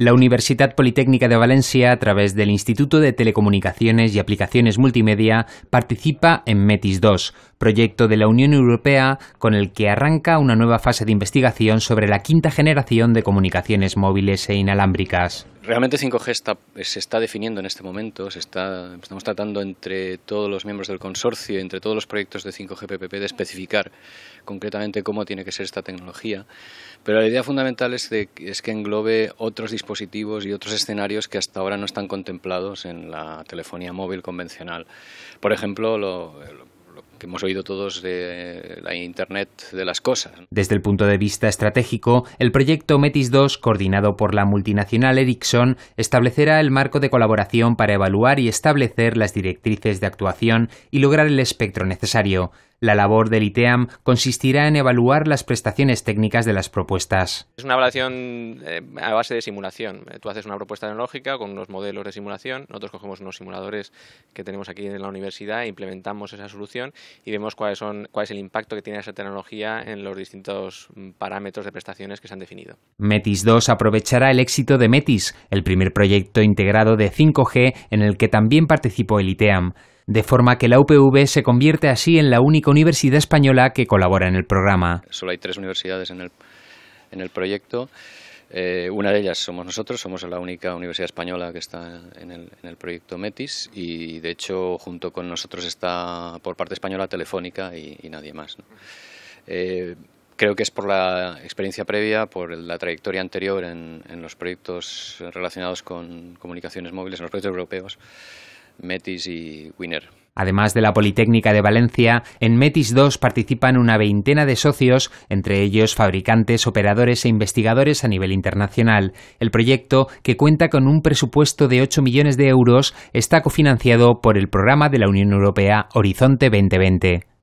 La Universidad Politécnica de Valencia, a través del Instituto de Telecomunicaciones y Aplicaciones Multimedia, participa en METIS II, proyecto de la Unión Europea con el que arranca una nueva fase de investigación sobre la quinta generación de comunicaciones móviles e inalámbricas. Realmente 5G se está definiendo en este momento, se está, estamos tratando entre todos los miembros del consorcio, entre todos los proyectos de 5G PPP, de especificar concretamente cómo tiene que ser esta tecnología, pero la idea fundamental es, de, es que englobe otros dispositivos y otros escenarios que hasta ahora no están contemplados en la telefonía móvil convencional. Por ejemplo, lo lo que hemos oído todos de la Internet de las cosas. Desde el punto de vista estratégico, el proyecto Metis 2, coordinado por la multinacional Ericsson, establecerá el marco de colaboración para evaluar y establecer las directrices de actuación y lograr el espectro necesario. La labor del ITEAM consistirá en evaluar las prestaciones técnicas de las propuestas. Es una evaluación eh, a base de simulación. Eh, tú haces una propuesta tecnológica con unos modelos de simulación, nosotros cogemos unos simuladores que tenemos aquí en la universidad, e implementamos esa solución y vemos cuál es el impacto que tiene esa tecnología en los distintos mm, parámetros de prestaciones que se han definido. Metis 2 aprovechará el éxito de Metis, el primer proyecto integrado de 5G en el que también participó el ITEAM de forma que la UPV se convierte así en la única universidad española que colabora en el programa. Solo hay tres universidades en el, en el proyecto. Eh, una de ellas somos nosotros, somos la única universidad española que está en el, en el, proyecto METIS y de hecho junto con nosotros está por parte española Telefónica y, nadie más. Eh, creo que es por la experiencia previa, por la trayectoria anterior en, en los proyectos relacionados con comunicaciones móviles, en los proyectos europeos, Metis y Además de la Politécnica de Valencia, en Metis II participan una veintena de socios, entre ellos fabricantes, operadores e investigadores a nivel internacional. El proyecto, que cuenta con un presupuesto de 8 millones de euros, está cofinanciado por el programa de la Unión Europea Horizonte 2020.